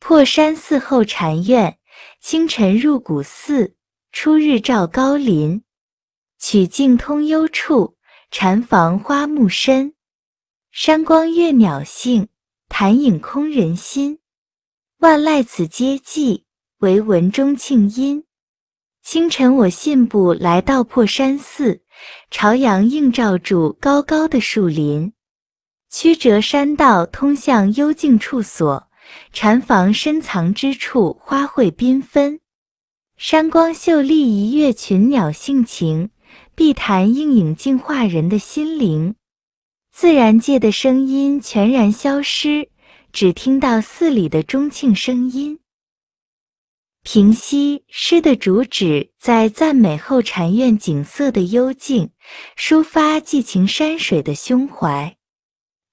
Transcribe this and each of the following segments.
破山寺后禅院，清晨入古寺，初日照高林。曲径通幽处，禅房花木深。山光悦鸟性，潭影空人心。万籁此皆寂，惟闻钟磬音。清晨，我信步来到破山寺，朝阳映照住高高的树林，曲折山道通向幽静处所。禅房深藏之处，花卉缤纷，山光秀丽，一月群鸟性情，碧潭映影，净化人的心灵。自然界的声音全然消失，只听到寺里的钟磬声音。平息诗的主旨在赞美后禅院景色的幽静，抒发寄情山水的胸怀。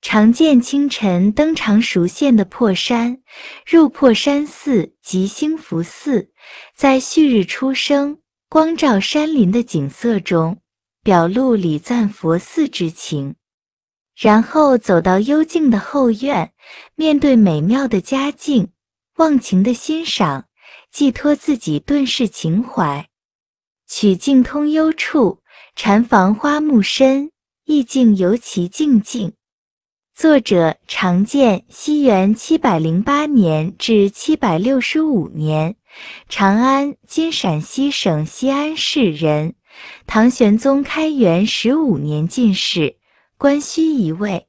常见清晨登常熟县的破山，入破山寺即兴福寺，在旭日初升、光照山林的景色中，表露礼赞佛寺之情。然后走到幽静的后院，面对美妙的佳境，忘情的欣赏，寄托自己顿世情怀。曲径通幽处，禅房花木深，意境尤其静静。作者常建，西元七百零八年至七百六十五年，长安（今陕西省西安市）人。唐玄宗开元十五年进士，官须一位。